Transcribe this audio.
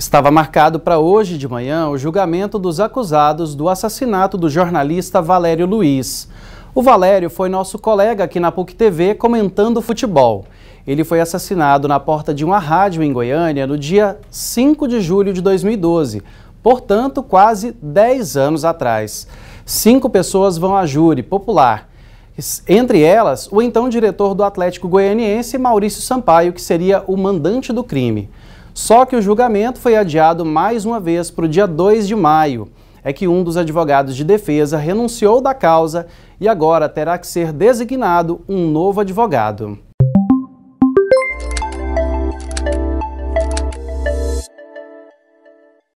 Estava marcado para hoje de manhã o julgamento dos acusados do assassinato do jornalista Valério Luiz. O Valério foi nosso colega aqui na PUC TV comentando futebol. Ele foi assassinado na porta de uma rádio em Goiânia no dia 5 de julho de 2012, portanto, quase 10 anos atrás. Cinco pessoas vão a júri popular. Entre elas, o então diretor do Atlético Goianiense, Maurício Sampaio, que seria o mandante do crime. Só que o julgamento foi adiado mais uma vez para o dia 2 de maio. É que um dos advogados de defesa renunciou da causa e agora terá que ser designado um novo advogado.